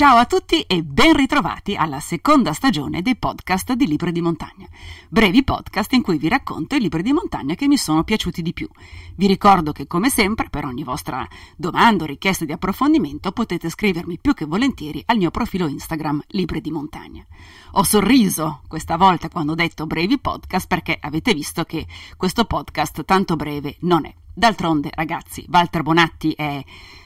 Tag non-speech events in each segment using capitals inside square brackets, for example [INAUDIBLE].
Ciao a tutti e ben ritrovati alla seconda stagione dei podcast di Libri di Montagna. Brevi podcast in cui vi racconto i libri di montagna che mi sono piaciuti di più. Vi ricordo che come sempre per ogni vostra domanda o richiesta di approfondimento potete scrivermi più che volentieri al mio profilo Instagram Libri di Montagna. Ho sorriso questa volta quando ho detto brevi podcast perché avete visto che questo podcast tanto breve non è. D'altronde, ragazzi, Walter Bonatti è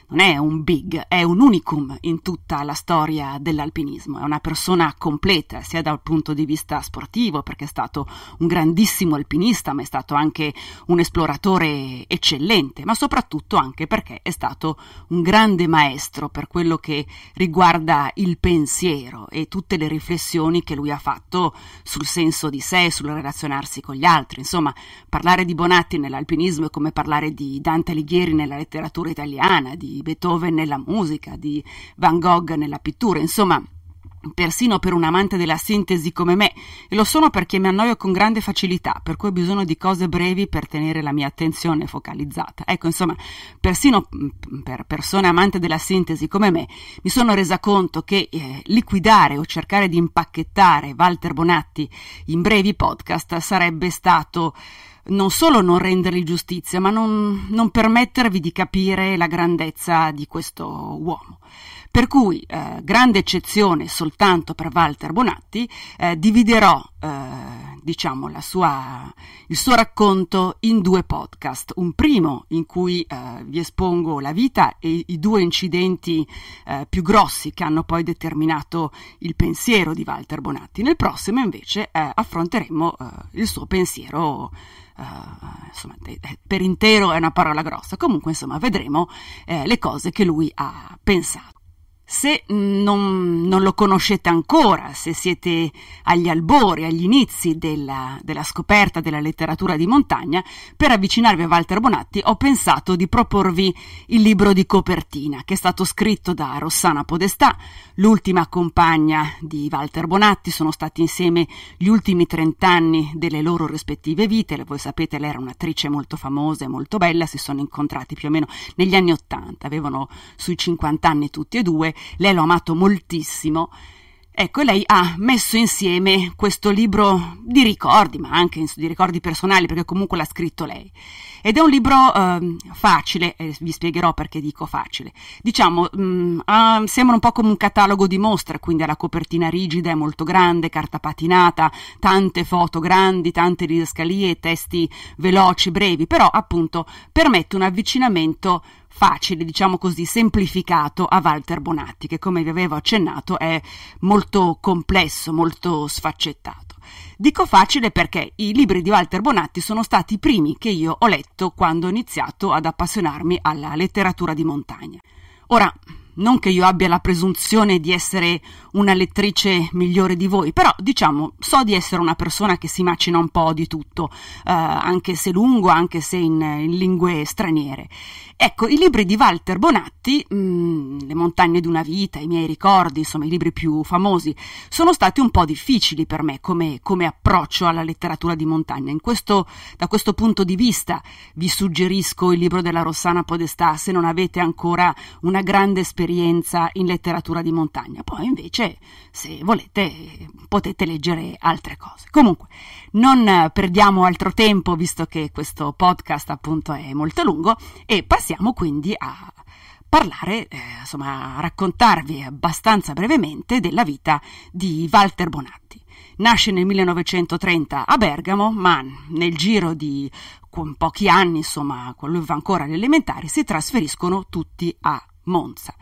non è un big, è un unicum in tutta la storia dell'alpinismo, è una persona completa sia dal punto di vista sportivo perché è stato un grandissimo alpinista ma è stato anche un esploratore eccellente, ma soprattutto anche perché è stato un grande maestro per quello che riguarda il pensiero e tutte le riflessioni che lui ha fatto sul senso di sé, sul relazionarsi con gli altri, insomma parlare di Bonatti nell'alpinismo è come parlare di Dante Alighieri nella letteratura italiana, di Beethoven nella musica, di Van Gogh nella pittura, insomma persino per un amante della sintesi come me, e lo sono perché mi annoio con grande facilità, per cui ho bisogno di cose brevi per tenere la mia attenzione focalizzata. Ecco, insomma, persino mm, mm, per persone amante della sintesi come me, mi sono resa conto che eh, liquidare o cercare di impacchettare Walter Bonatti in brevi podcast sarebbe stato non solo non rendergli giustizia, ma non, non permettervi di capire la grandezza di questo uomo. Per cui, eh, grande eccezione soltanto per Walter Bonatti, eh, dividerò eh, diciamo, sua, il suo racconto in due podcast. Un primo in cui eh, vi espongo la vita e i due incidenti eh, più grossi che hanno poi determinato il pensiero di Walter Bonatti. Nel prossimo invece eh, affronteremo eh, il suo pensiero. Eh, insomma, per intero è una parola grossa, comunque insomma vedremo eh, le cose che lui ha pensato. Se non, non, lo conoscete ancora, se siete agli albori, agli inizi della, della scoperta della letteratura di montagna, per avvicinarvi a Walter Bonatti ho pensato di proporvi il libro di copertina, che è stato scritto da Rossana Podestà, l'ultima compagna di Walter Bonatti. Sono stati insieme gli ultimi trent'anni delle loro rispettive vite. Voi sapete, lei era un'attrice molto famosa e molto bella, si sono incontrati più o meno negli anni Ottanta, avevano sui 50 anni tutti e due lei l'ha amato moltissimo. Ecco, lei ha messo insieme questo libro di ricordi, ma anche di ricordi personali, perché comunque l'ha scritto lei. Ed è un libro eh, facile, eh, vi spiegherò perché dico facile. Diciamo, mh, mm, uh, sembra un po' come un catalogo di mostre, quindi ha la copertina rigida, è molto grande, carta patinata, tante foto grandi, tante ridascalie, testi veloci, brevi, però appunto permette un avvicinamento facile, diciamo così, semplificato a Walter Bonatti, che come vi avevo accennato è molto complesso, molto sfaccettato. Dico facile perché i libri di Walter Bonatti sono stati i primi che io ho letto quando ho iniziato ad appassionarmi alla letteratura di montagna. Ora, non che io abbia la presunzione di essere una lettrice migliore di voi, però diciamo, so di essere una persona che si macina un po' di tutto, eh, anche se lungo, anche se in, in, lingue straniere. Ecco, i libri di Walter Bonatti, mh, mm, Le montagne di una vita, i miei ricordi, insomma i libri più famosi, sono stati un po' difficili per me come, come approccio alla letteratura di montagna. Questo, da questo punto di vista vi suggerisco il libro della Rossana Podestà se non avete ancora una grande esperienza esperienza in letteratura di montagna, poi invece se volete potete leggere altre cose. Comunque, non perdiamo altro tempo visto che questo podcast appunto è molto lungo e passiamo quindi a parlare, eh, insomma, a raccontarvi abbastanza brevemente della vita di Walter Bonatti. Nasce nel 1930 a Bergamo, ma nel giro di pochi anni, insomma, quando lui va ancora all'elementare, si trasferiscono tutti a Monza.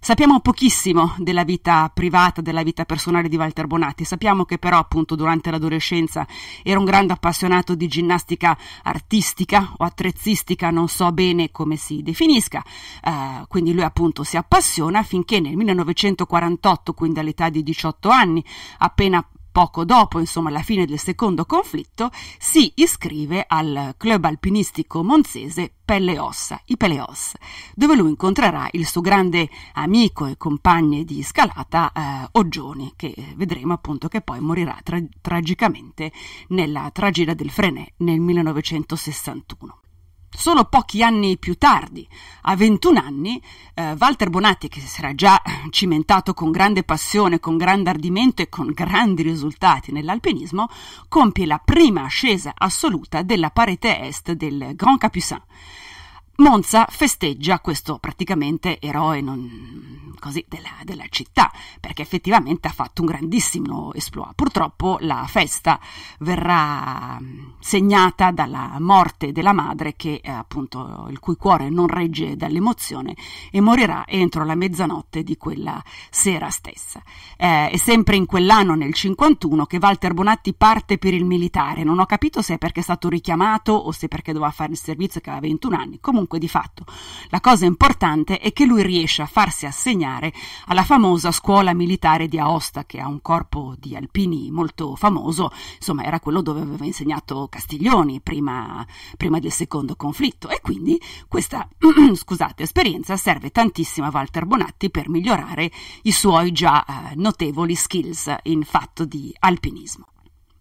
Sappiamo pochissimo della vita privata, della vita personale di Walter Bonatti, sappiamo che però appunto durante l'adolescenza era un grande appassionato di ginnastica artistica o attrezzistica, non so bene come si definisca, uh, quindi lui appunto si appassiona finché nel 1948, quindi all'età di 18 anni, appena poco dopo, insomma, la fine del secondo conflitto, si iscrive al club alpinistico monzese Pelle Ossa, i Pelle Ossa, dove lui incontrerà il suo grande amico e compagno di scalata eh, Oggioni, che eh, vedremo appunto che poi morirà tra- tragicamente nella tragedia del Frenè nel 1961. Solo pochi anni più tardi, a 21 anni, eh, Walter Bonatti, che si era già cimentato con grande passione, con grande ardimento e con grandi risultati nell'alpinismo, compie la prima ascesa assoluta della parete est del Grand Capucin. Monza festeggia questo praticamente eroe non, così, della, della, città, perché effettivamente ha fatto un grandissimo esploit. Purtroppo la festa verrà mm, segnata dalla morte della madre che eh, appunto il cui cuore non regge dall'emozione e morirà entro la mezzanotte di quella sera stessa. Eh, è sempre in quell'anno, nel 51, che Walter Bonatti parte per il militare. Non ho capito se è perché è stato richiamato o se perché doveva fare il servizio che aveva 21 anni. Comunque Dunque, di fatto, la cosa importante è che lui riesce a farsi assegnare alla famosa scuola militare di Aosta, che ha un corpo di alpini molto famoso, insomma era quello dove aveva insegnato Castiglioni prima, prima del secondo conflitto. E quindi questa [CLEARS THROAT] scusate, esperienza serve tantissimo a Walter Bonatti per migliorare i suoi già eh, notevoli skills in fatto di alpinismo.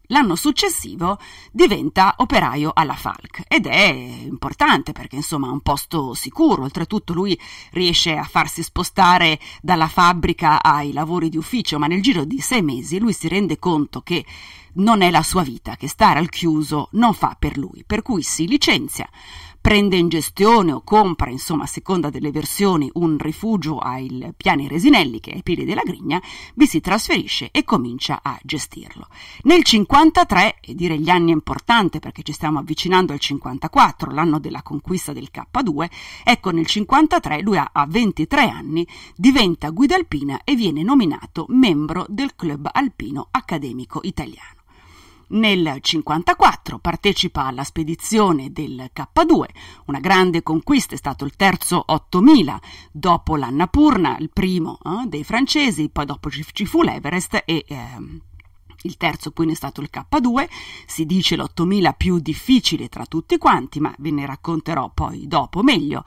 L'anno successivo diventa operaio alla Falk ed è importante perché insomma è un posto sicuro, oltretutto lui riesce a farsi spostare dalla fabbrica ai lavori di ufficio, ma nel giro di sei mesi lui si rende conto che non è la sua vita, che stare al chiuso non fa per lui, per cui si licenzia, prende in gestione o compra, insomma a seconda delle versioni, un rifugio ai piani Resinelli, che è ai piedi della Grigna, vi si trasferisce e comincia a gestirlo. Nel 53, e dire gli anni è importante perché ci stiamo avvicinando al 54, l'anno della conquista del K2, ecco nel 53 lui ha, ha 23 anni, diventa guida alpina e viene nominato membro del Club Alpino Accademico Italiano. Nel 1954 partecipa alla spedizione del K2, una grande conquista, è stato il terzo 8000, dopo l'Annapurna, il primo eh, dei francesi, poi dopo ci, fu l'Everest e... Ehm, il terzo poi è stato il K2, si dice l'8000 più difficile tra tutti quanti, ma ve ne racconterò poi dopo meglio.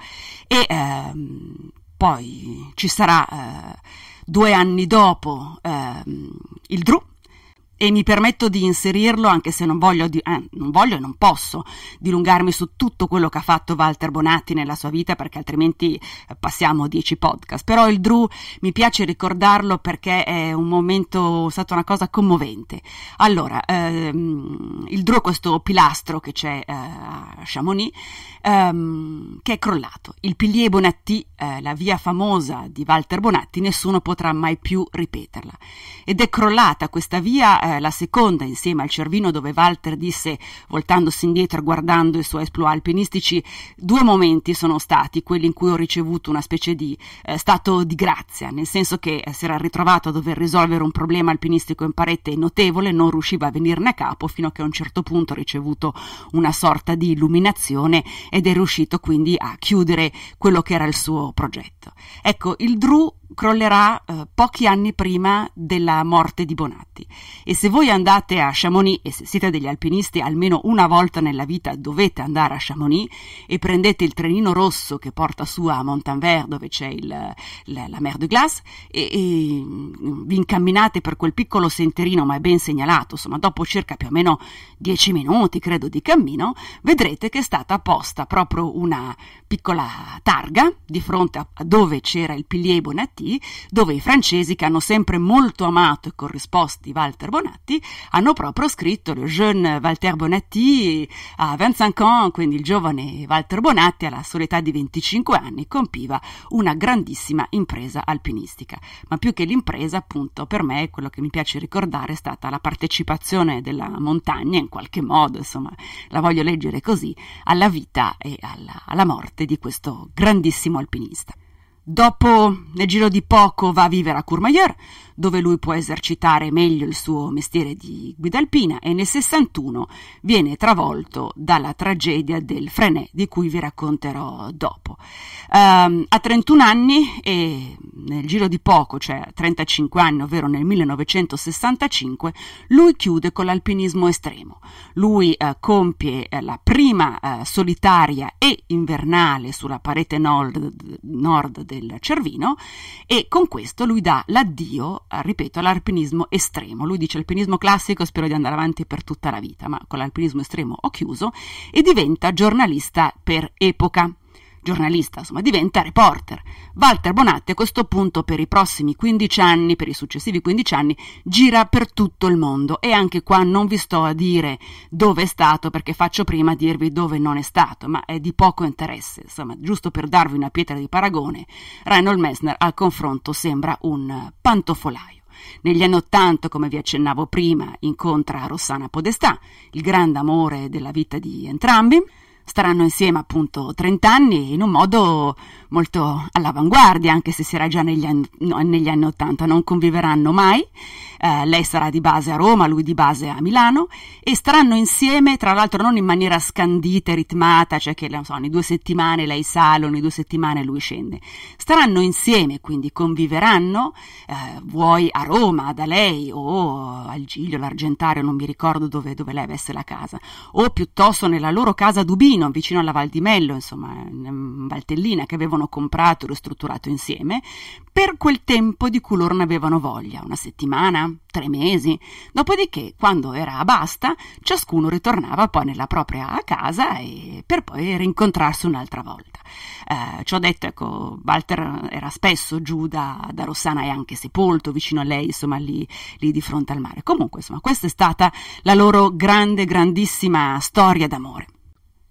E ehm, poi ci sarà eh, due anni dopo ehm, il Dru, e mi permetto di inserirlo anche se non voglio, di, eh, non voglio, e non posso dilungarmi su tutto quello che ha fatto Walter Bonatti nella sua vita perché altrimenti eh, passiamo 10 podcast però il Drew mi piace ricordarlo perché è un momento è stata una cosa commovente allora ehm, il Drew questo pilastro che c'è eh, a Chamonix ehm, che è crollato il Pilier Bonatti eh, la via famosa di Walter Bonatti nessuno potrà mai più ripeterla ed è crollata questa via eh, la seconda insieme al Cervino dove Walter disse, voltandosi indietro guardando i suoi esploit alpinistici, due momenti sono stati quelli in cui ho ricevuto una specie di eh, stato di grazia, nel senso che eh, si era ritrovato a dover risolvere un problema alpinistico in parete notevole, non riusciva a venirne a capo fino a che a un certo punto ha ricevuto una sorta di illuminazione ed è riuscito quindi a chiudere quello che era il suo progetto. Ecco, il Drew crollerà eh, pochi anni prima della morte di Bonatti. E se voi andate a Chamonix, e se siete degli alpinisti, almeno una volta nella vita dovete andare a Chamonix e prendete il trenino rosso che porta su a Montanvert, dove c'è il, la, la Mer de Glace, e, e, mm, vi incamminate per quel piccolo sentierino, ma è ben segnalato, insomma, dopo circa più o meno 10 minuti, credo, di cammino, vedrete che è stata posta proprio una piccola targa di fronte a dove c'era il Pilier Bonatti Bonatti, dove i francesi, che hanno sempre molto amato e corrisposti Walter Bonatti, hanno proprio scritto Le jeune Walter Bonatti a 25 ans, quindi il giovane Walter Bonatti alla sola età di 25 anni compiva una grandissima impresa alpinistica. Ma più che l'impresa, appunto, per me quello che mi piace ricordare è stata la partecipazione della montagna, in qualche modo, insomma, la voglio leggere così, alla vita e alla, alla morte di questo grandissimo alpinista. Dopo, nel giro di poco, va a vivere a Courmayeur, dove lui può esercitare meglio il suo mestiere di guida alpina e nel 61 viene travolto dalla tragedia del Frenè di cui vi racconterò dopo. Um, a 31 anni e nel giro di poco, cioè a 35 anni, ovvero nel 1965, lui chiude con l'alpinismo estremo. Lui eh, compie eh, la prima eh, solitaria e invernale sulla parete nord, nord del Cervino e con questo lui dà l'addio eh, ripeto, all'alpinismo estremo. Lui dice alpinismo classico spero di andare avanti per tutta la vita, ma con l'alpinismo estremo ho chiuso e diventa giornalista per epoca giornalista, insomma, diventa reporter. Walter Bonatti a questo punto per i prossimi 15 anni, per i successivi 15 anni, gira per tutto il mondo e anche qua non vi sto a dire dove è stato perché faccio prima a dirvi dove non è stato, ma è di poco interesse, insomma, giusto per darvi una pietra di paragone, Reinhold Messner al confronto sembra un pantofolaio. Negli anni Ottanta, come vi accennavo prima, incontra Rossana Podestà, il grande amore della vita di entrambi, staranno insieme appunto 30 anni in un modo molto all'avanguardia, anche se si era già negli anni, no, negli anni 80, non conviveranno mai, eh, lei sarà di base a Roma, lui di base a Milano e staranno insieme, tra l'altro non in maniera scandita e ritmata, cioè che so, ogni due settimane lei sale, ogni due settimane lui scende, staranno insieme, quindi conviveranno, eh, vuoi a Roma, da lei o al Giglio, l'Argentario, non mi ricordo dove, dove lei avesse la casa, o piuttosto nella loro casa a Dubino, paesino vicino alla Val di Mello, insomma, eh, in Valtellina, che avevano comprato e ristrutturato insieme, per quel tempo di cui loro ne avevano voglia, una settimana, tre mesi. Dopodiché, quando era a basta, ciascuno ritornava poi nella propria casa e, per poi rincontrarsi un'altra volta. Eh, ciò detto, ecco, Walter era spesso giù da, da Rossana e anche sepolto vicino a lei, insomma, lì, lì di fronte al mare. Comunque, insomma, questa è stata la loro grande, grandissima storia d'amore.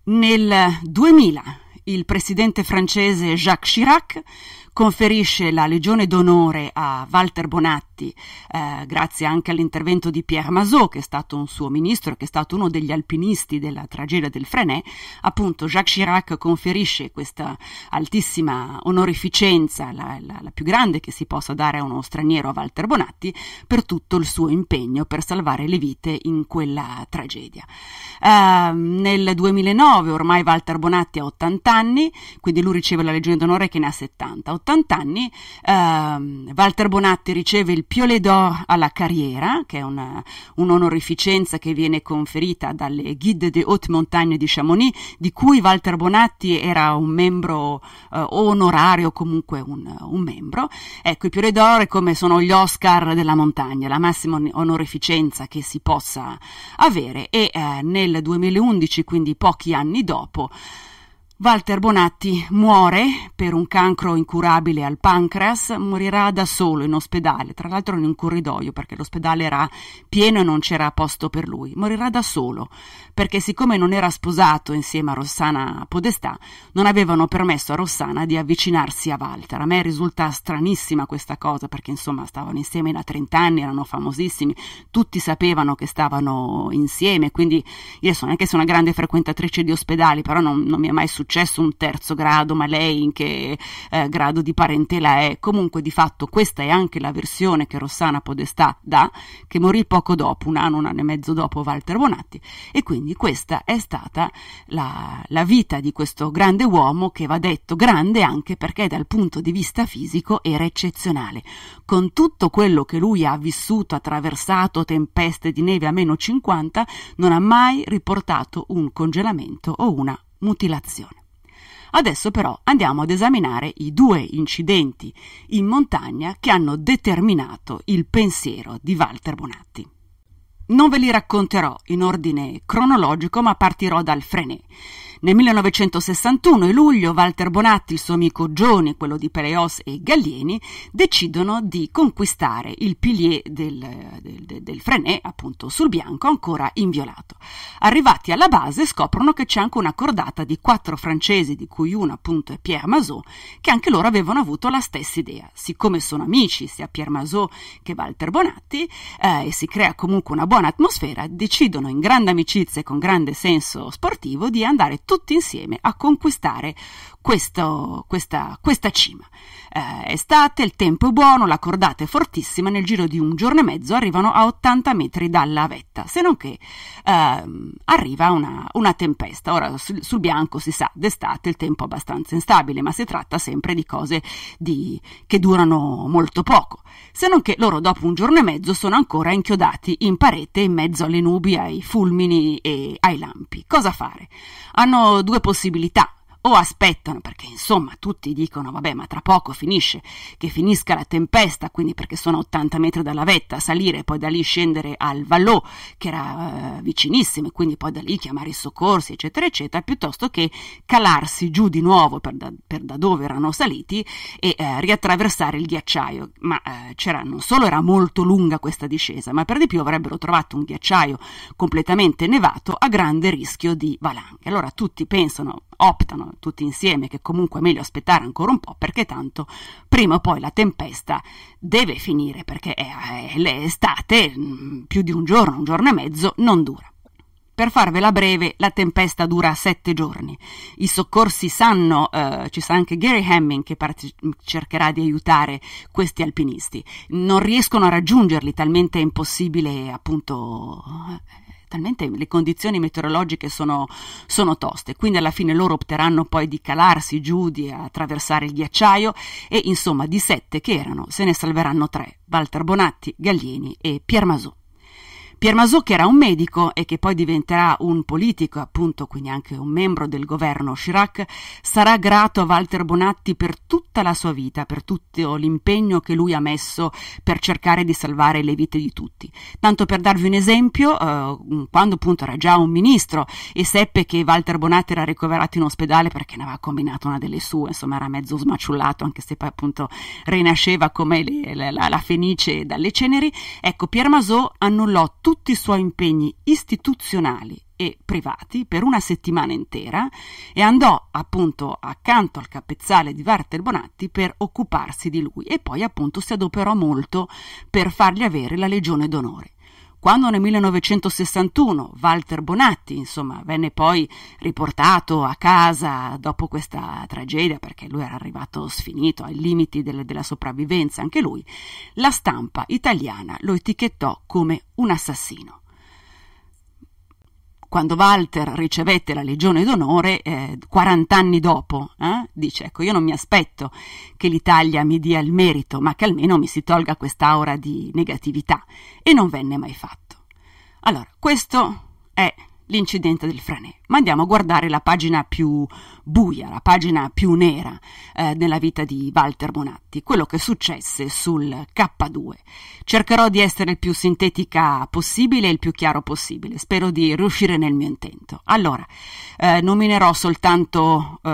Nel 2000 il presidente francese Jacques Chirac conferisce la Legione d'onore a Walter Bonatti fatti, eh, grazie anche all'intervento di Pierre Masot, che è stato un suo ministro e che è stato uno degli alpinisti della tragedia del Frenet, appunto Jacques Chirac conferisce questa altissima onorificenza, la, la, la più grande che si possa dare a uno straniero, a Walter Bonatti, per tutto il suo impegno per salvare le vite in quella tragedia. Eh, nel 2009 ormai Walter Bonatti ha 80 anni, quindi lui riceve la Legione d'Onore che ne ha 70. 80 anni eh, Walter Bonatti riceve il Piole d'Or alla carriera, che è una, un'onorificenza che viene conferita dalle Guide de Haute Montagne di Chamonix, di cui Walter Bonatti era un membro eh, onorario, comunque un, un, membro. Ecco, i Piole d'Or è come sono gli Oscar della montagna, la massima onorificenza che si possa avere e eh, nel 2011, quindi pochi anni dopo, Walter Bonatti muore per un cancro incurabile al pancreas, morirà da solo in ospedale, tra l'altro in un corridoio perché l'ospedale era pieno e non c'era posto per lui, morirà da solo perché siccome non era sposato insieme a Rossana Podestà non avevano permesso a Rossana di avvicinarsi a Walter. A me risulta stranissima questa cosa perché insomma stavano insieme da 30 anni, erano famosissimi, tutti sapevano che stavano insieme, quindi io sono anche se una grande frequentatrice di ospedali, però non, non mi è mai successo successo un terzo grado, ma lei in che eh, grado di parentela è? Comunque di fatto questa è anche la versione che Rossana Podestà dà, che morì poco dopo, un anno, un anno e mezzo dopo Walter Bonatti, e quindi questa è stata la, la vita di questo grande uomo che va detto grande anche perché dal punto di vista fisico era eccezionale. Con tutto quello che lui ha vissuto, attraversato tempeste di neve a meno 50, non ha mai riportato un congelamento o una mutilazione. Adesso però andiamo ad esaminare i due incidenti in montagna che hanno determinato il pensiero di Walter Bonatti. Non ve li racconterò in ordine cronologico, ma partirò dal Frenet. Nel 1961, in luglio, Walter Bonatti, il suo amico Gioni, quello di Peleos e Gallieni, decidono di conquistare il pilier del, del, del Frenet, appunto sul bianco, ancora inviolato. Arrivati alla base scoprono che c'è anche una cordata di quattro francesi, di cui uno appunto è Pierre Masot, che anche loro avevano avuto la stessa idea. Siccome sono amici sia Pierre Masot che Walter Bonatti, eh, e si crea comunque una buona buona atmosfera, decidono in grande amicizia e con grande senso sportivo di andare tutti insieme a conquistare questo, questa, questa cima eh, estate, il tempo è buono, la cordata è fortissima, nel giro di un giorno e mezzo arrivano a 80 metri dalla vetta, se non che eh, arriva una, una, tempesta. Ora sul, sul bianco si sa, d'estate il tempo è abbastanza instabile, ma si tratta sempre di cose di, che durano molto poco, se non che loro dopo un giorno e mezzo sono ancora inchiodati in parete in mezzo alle nubi, ai fulmini e ai lampi. Cosa fare? Hanno due possibilità o aspettano perché insomma tutti dicono vabbè ma tra poco finisce che finisca la tempesta quindi perché sono 80 metri dalla vetta salire e poi da lì scendere al Vallò che era eh, vicinissimo e quindi poi da lì chiamare i soccorsi eccetera eccetera piuttosto che calarsi giù di nuovo per da, per da dove erano saliti e eh, riattraversare il ghiacciaio ma eh, c'era non solo era molto lunga questa discesa ma per di più avrebbero trovato un ghiacciaio completamente nevato a grande rischio di valanghe allora tutti pensano optano tutti insieme che comunque è meglio aspettare ancora un po' perché tanto prima o poi la tempesta deve finire perché è, eh, è eh, l'estate, mm, più di un giorno, un giorno e mezzo, non dura. Per farvela breve, la tempesta dura sette giorni. I soccorsi sanno, eh, ci sa anche Gary Hamming che parte- cercherà di aiutare questi alpinisti. Non riescono a raggiungerli, talmente è impossibile appunto eh, talmente le condizioni meteorologiche sono, sono, toste, quindi alla fine loro opteranno poi di calarsi giù, di attraversare il ghiacciaio e insomma di sette che erano se ne salveranno tre, Walter Bonatti, Gallieni e Pier Masù. Pier Masò, che era un medico e che poi diventerà un politico, appunto, quindi anche un membro del governo Chirac, sarà grato a Walter Bonatti per tutta la sua vita, per tutto l'impegno che lui ha messo per cercare di salvare le vite di tutti. Tanto per darvi un esempio, eh, quando appunto era già un ministro e seppe che Walter Bonatti era ricoverato in ospedale perché ne aveva combinato una delle sue, insomma era mezzo smaciullato, anche se poi appunto rinasceva come le, la, la, la, fenice dalle ceneri, ecco Pier Masò annullò tutto tutti i suoi impegni istituzionali e privati per una settimana intera e andò appunto accanto al capezzale di Walter Bonatti per occuparsi di lui e poi appunto si adoperò molto per fargli avere la Legione d'onore. Quando nel 1961 Walter Bonatti, insomma, venne poi riportato a casa dopo questa tragedia, perché lui era arrivato sfinito, ai limiti del, della sopravvivenza, anche lui, la stampa italiana lo etichettò come un assassino quando Walter ricevette la Legione d'Onore, eh, 40 anni dopo, eh, dice, ecco, io non mi aspetto che l'Italia mi dia il merito, ma che almeno mi si tolga quest'aura di negatività. E non venne mai fatto. Allora, questo è l'incidente del Franè, ma andiamo a guardare la pagina più buia, la pagina più nera eh, nella vita di Walter Bonatti, quello che successe sul K2. Cercherò di essere il più sintetica possibile e il più chiaro possibile, spero di riuscire nel mio intento. Allora, eh, nominerò soltanto eh,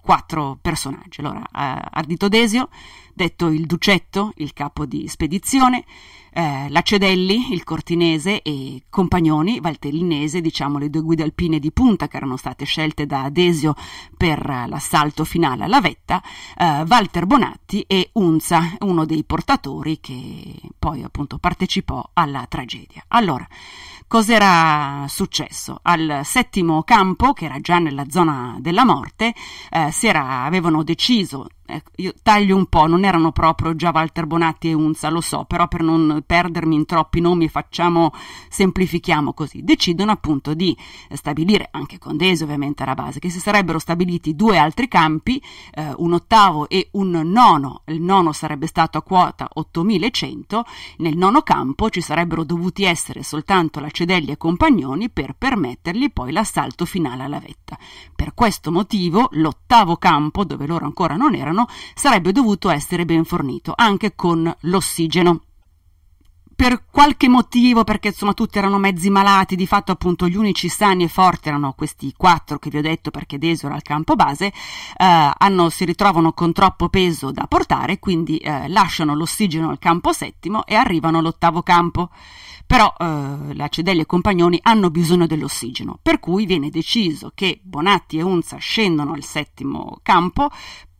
quattro personaggi. Allora, eh, Ardito Desio, detto il Ducetto, il capo di spedizione, eh, Lacedelli, il cortinese, e Compagnoni, valtellinese, diciamo le due guide alpine di punta che erano state scelte da Adesio per l'assalto finale alla vetta, eh, Walter Bonatti e Unza, uno dei portatori che poi appunto partecipò alla tragedia. Allora, cos'era successo? Al settimo campo, che era già nella zona della morte, eh, era, avevano deciso Ecco, io taglio un po', non erano proprio già Walter Bonatti e Unza, lo so, però per non perdermi in troppi nomi facciamo, semplifichiamo così. Decidono appunto di stabilire, anche con Desi ovviamente alla base, che si sarebbero stabiliti due altri campi, eh, un ottavo e un nono, il nono sarebbe stato a quota 8100, nel nono campo ci sarebbero dovuti essere soltanto la Cedelli e Compagnoni per permettergli poi l'assalto finale alla vetta. Per questo motivo l'ottavo campo, dove loro ancora non erano, interno sarebbe dovuto essere ben fornito, anche con l'ossigeno per qualche motivo, perché insomma tutti erano mezzi malati, di fatto appunto gli unici sani e forti erano questi quattro che vi ho detto perché Deso era al campo base, eh, hanno, si ritrovano con troppo peso da portare, quindi eh, lasciano l'ossigeno al campo settimo e arrivano all'ottavo campo. Però eh, la Cedelli e i compagnoni hanno bisogno dell'ossigeno, per cui viene deciso che Bonatti e Unza scendono al settimo campo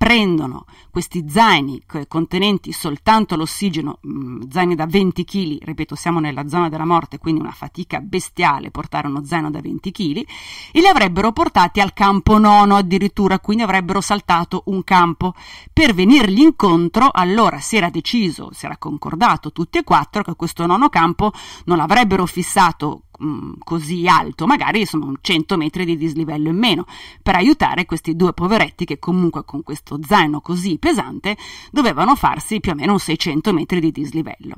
prendono questi zaini contenenti soltanto l'ossigeno, mm, zaini da 20 kg, ripeto siamo nella zona della morte, quindi una fatica bestiale portare uno zaino da 20 kg, e li avrebbero portati al campo nono addirittura, quindi avrebbero saltato un campo. Per venirgli incontro allora si era deciso, si era concordato tutti e quattro che questo nono campo non l'avrebbero fissato Mm, così alto, magari sono 100 metri di dislivello in meno, per aiutare questi due poveretti che comunque con questo zaino così pesante dovevano farsi più o meno 600 metri di dislivello.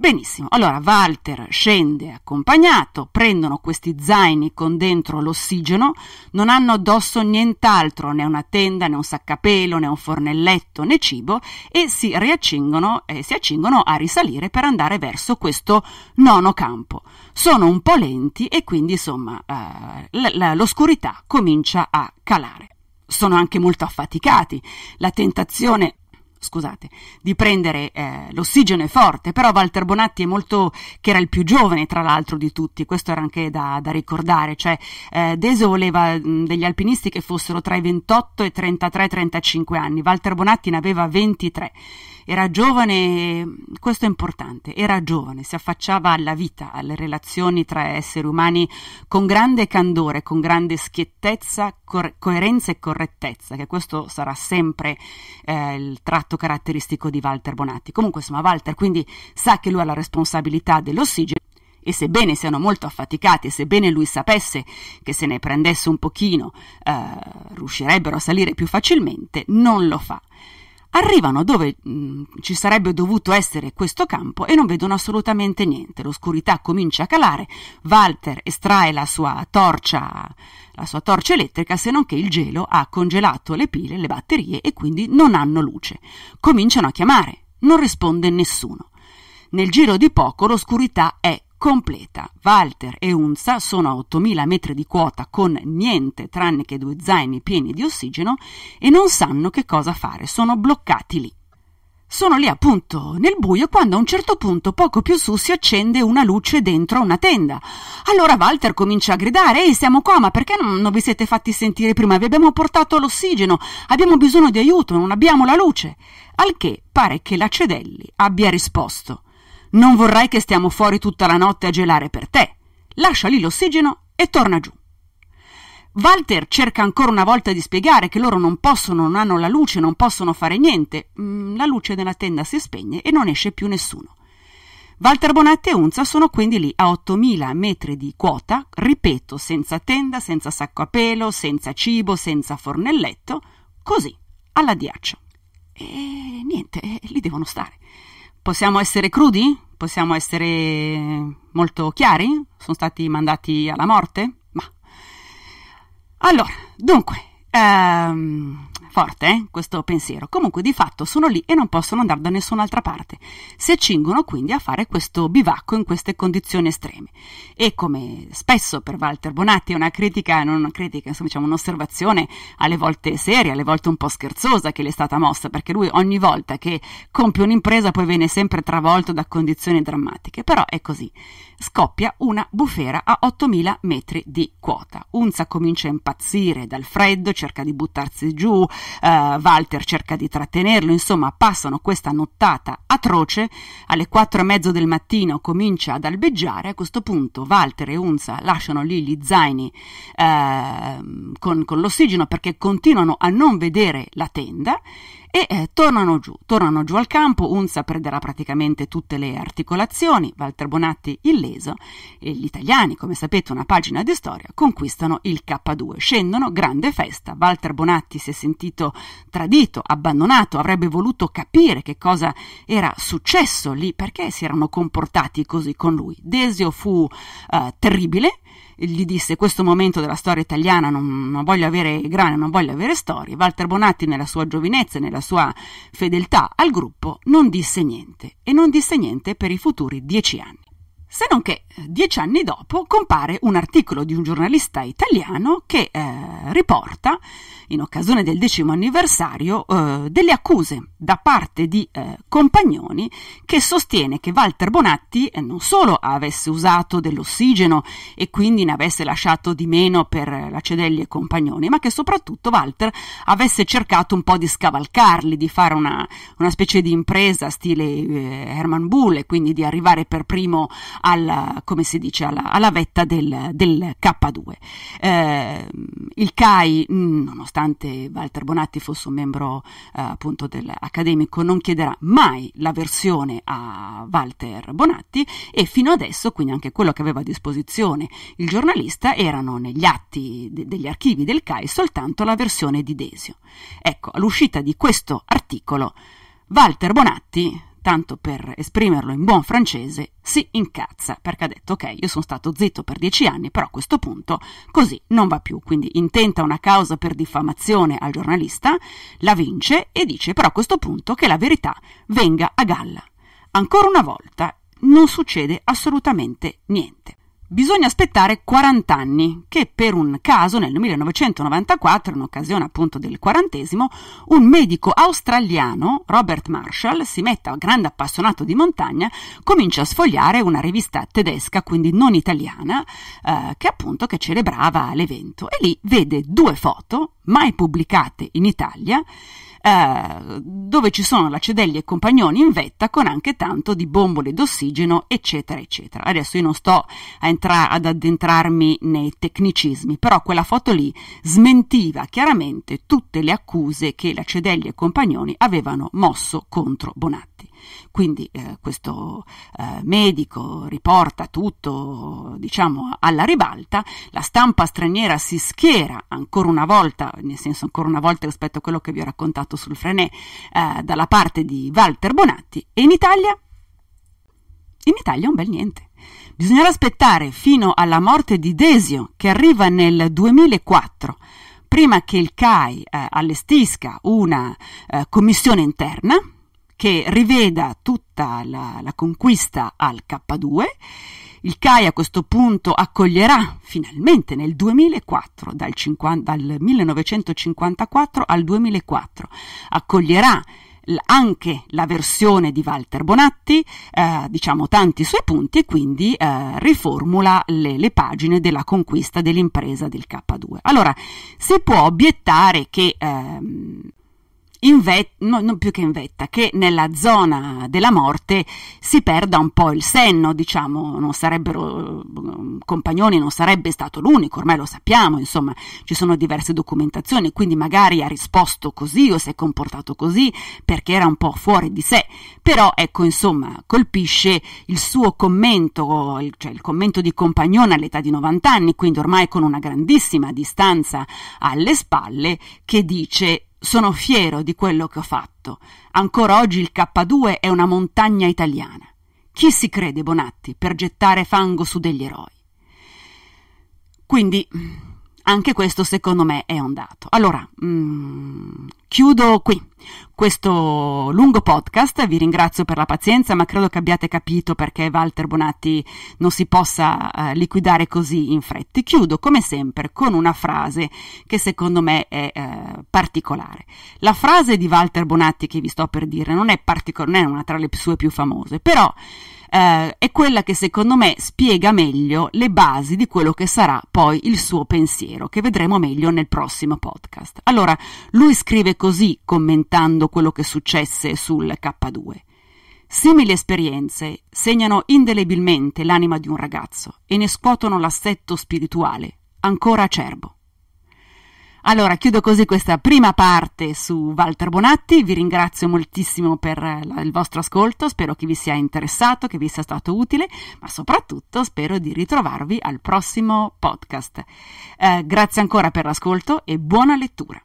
Benissimo, allora Walter scende accompagnato, prendono questi zaini con dentro l'ossigeno, non hanno addosso nient'altro, né una tenda, né un saccapelo, né un fornelletto, né cibo e si riaccingono eh, si accingono a risalire per andare verso questo nono campo. Sono un po' lenti e quindi insomma eh, l- l- l'oscurità comincia a calare sono anche molto affaticati. La tentazione scusate, di prendere eh, l'ossigeno è forte, però Walter Bonatti è molto, che era il più giovane tra l'altro di tutti, questo era anche da, da ricordare, cioè eh, Deso voleva mh, degli alpinisti che fossero tra i 28 e i 33-35 anni, Walter Bonatti ne aveva 23, era giovane, questo è importante, era giovane, si affacciava alla vita, alle relazioni tra esseri umani con grande candore, con grande schiettezza, co- coerenza e correttezza, che questo sarà sempre eh, il tratto tratto caratteristico di Walter Bonatti. Comunque, insomma, Walter quindi sa che lui ha la responsabilità dell'ossigeno e sebbene siano molto affaticati e sebbene lui sapesse che se ne prendesse un pochino eh, riuscirebbero a salire più facilmente, non lo fa arrivano dove mh, mm, ci sarebbe dovuto essere questo campo e non vedono assolutamente niente. L'oscurità comincia a calare, Walter estrae la sua torcia, la sua torcia elettrica, se non che il gelo ha congelato le pile, le batterie e quindi non hanno luce. Cominciano a chiamare, non risponde nessuno. Nel giro di poco l'oscurità è completa. Walter e Unza sono a 8.000 metri di quota con niente tranne che due zaini pieni di ossigeno e non sanno che cosa fare, sono bloccati lì. Sono lì appunto nel buio quando a un certo punto poco più su si accende una luce dentro una tenda. Allora Walter comincia a gridare Ehi siamo qua ma perché non, vi siete fatti sentire prima? Vi abbiamo portato l'ossigeno, abbiamo bisogno di aiuto, non abbiamo la luce. Al che pare che la Cedelli abbia risposto non vorrai che stiamo fuori tutta la notte a gelare per te. Lascia lì l'ossigeno e torna giù. Walter cerca ancora una volta di spiegare che loro non possono, non hanno la luce, non possono fare niente. Mm, la luce della tenda si spegne e non esce più nessuno. Walter Bonatti e Unza sono quindi lì a 8000 metri di quota, ripeto, senza tenda, senza sacco a pelo, senza cibo, senza fornelletto, così, alla diaccia. E niente, lì devono stare possiamo essere crudi? Possiamo essere eh, molto chiari? Sono stati mandati alla morte? Ma... Allora, dunque, ehm, Forte, eh, questo pensiero. Comunque di fatto sono lì e non possono andare da nessun'altra parte. Si accingono quindi a fare questo bivacco in queste condizioni estreme. E come spesso per Walter Bonatti è una critica, non una critica, insomma diciamo un'osservazione alle volte seria, alle volte un po' scherzosa che gli è stata mossa, perché lui ogni volta che compie un'impresa poi viene sempre travolto da condizioni drammatiche. Però è così. Scoppia una bufera a 8000 metri di quota. Unza comincia a impazzire dal freddo, cerca di buttarsi giù, eh, Walter cerca di trattenerlo, insomma passano questa nottata atroce, alle quattro e mezzo del mattino comincia ad albeggiare, a questo punto Walter e Unza lasciano lì gli zaini eh, con, con l'ossigeno perché continuano a non vedere la tenda e eh, tornano giù, tornano giù al campo, Unza perderà praticamente tutte le articolazioni, Walter Bonatti illeso e gli italiani, come sapete una pagina di storia, conquistano il K2, scendono, grande festa, Walter Bonatti si è sentito tradito, abbandonato, avrebbe voluto capire che cosa era successo lì, perché si erano comportati così con lui. Desio fu eh, terribile, gli disse questo momento della storia italiana non, non voglio avere grane, non voglio avere storie, Walter Bonatti nella sua giovinezza e nella sua fedeltà al gruppo non disse niente e non disse niente per i futuri dieci anni. Se non che eh, dieci anni dopo compare un articolo di un giornalista italiano che eh, riporta, in occasione del decimo anniversario, eh, delle accuse da parte di eh, Compagnoni che sostiene che Walter Bonatti eh, non solo avesse usato dell'ossigeno e quindi ne avesse lasciato di meno per eh, la Cedelli e Compagnoni, ma che soprattutto Walter avesse cercato un po' di scavalcarli, di fare una, una specie di impresa stile eh, Herman Bull e quindi di arrivare per primo alla, come si dice, alla, alla vetta del, del K2. Eh, il CAI, mm, nonostante Walter Bonatti fosse un membro eh, appunto del accademico non chiederà mai la versione a Walter Bonatti e fino adesso, quindi anche quello che aveva a disposizione il giornalista, erano negli atti de- degli archivi del CAI soltanto la versione di Desio. Ecco, all'uscita di questo articolo, Walter Bonatti tanto per esprimerlo in buon francese, si incazza perché ha detto ok, io sono stato zitto per dieci anni, però a questo punto così non va più. Quindi intenta una causa per diffamazione al giornalista, la vince e dice però a questo punto che la verità venga a galla. Ancora una volta non succede assolutamente niente bisogna aspettare 40 anni, che per un caso nel 1994, in occasione appunto del quarantesimo, un medico australiano, Robert Marshall, si metta a grande appassionato di montagna, comincia a sfogliare una rivista tedesca, quindi non italiana, eh, che appunto che celebrava l'evento e lì vede due foto mai pubblicate in Italia eh, dove ci sono la Cedelli e compagnoni in vetta con anche tanto di bombole d'ossigeno, eccetera, eccetera. Adesso io non sto entra- ad addentrarmi nei tecnicismi, però quella foto lì smentiva chiaramente tutte le accuse che la Cedelli e compagnoni avevano mosso contro Bonatti. Quindi eh, questo eh, medico riporta tutto diciamo, alla ribalta, la stampa straniera si schiera ancora una volta, nel senso ancora una volta rispetto a quello che vi ho raccontato sul Frenet, eh, dalla parte di Walter Bonatti e in Italia? In Italia un bel niente. Bisognerà aspettare fino alla morte di Desio, che arriva nel 2004, prima che il CAI eh, allestisca una eh, commissione interna che riveda tutta la, la conquista al K2 il CAI a questo punto accoglierà finalmente nel 2004, dal, 50, dal 1954 al 2004, accoglierà anche la versione di Walter Bonatti, eh, diciamo tanti suoi punti e quindi eh, riformula le, le, pagine della conquista dell'impresa del K2. Allora, si può obiettare che ehm, in vet- no, non più che in vetta, che nella zona della morte si perda un po' il senno, diciamo, non sarebbero mm, compagnoni, non sarebbe stato l'unico, ormai lo sappiamo, insomma, ci sono diverse documentazioni, quindi magari ha risposto così o si è comportato così perché era un po' fuori di sé, però ecco, insomma, colpisce il suo commento, cioè il commento di compagnone all'età di 90 anni, quindi ormai con una grandissima distanza alle spalle, che dice sono fiero di quello che ho fatto. Ancora oggi il K2 è una montagna italiana. Chi si crede Bonatti per gettare fango su degli eroi? Quindi anche questo secondo me è un dato. Allora, mm, chiudo qui questo lungo podcast, vi ringrazio per la pazienza, ma credo che abbiate capito perché Walter Bonatti non si possa eh, liquidare così in fretta. Chiudo come sempre con una frase che secondo me è eh, particolare. La frase di Walter Bonatti che vi sto per dire non è, particol- non è una tra le sue più famose, però eh, è quella che secondo me spiega meglio le basi di quello che sarà poi il suo pensiero, che vedremo meglio nel prossimo podcast. Allora, lui scrive così commentando quello che successe sul K2. Simili esperienze segnano indelebilmente l'anima di un ragazzo e ne scuotono l'assetto spirituale, ancora acerbo. Allora, chiudo così questa prima parte su Walter Bonatti, vi ringrazio moltissimo per il vostro ascolto, spero che vi sia interessato, che vi sia stato utile, ma soprattutto spero di ritrovarvi al prossimo podcast. Eh, grazie ancora per l'ascolto e buona lettura.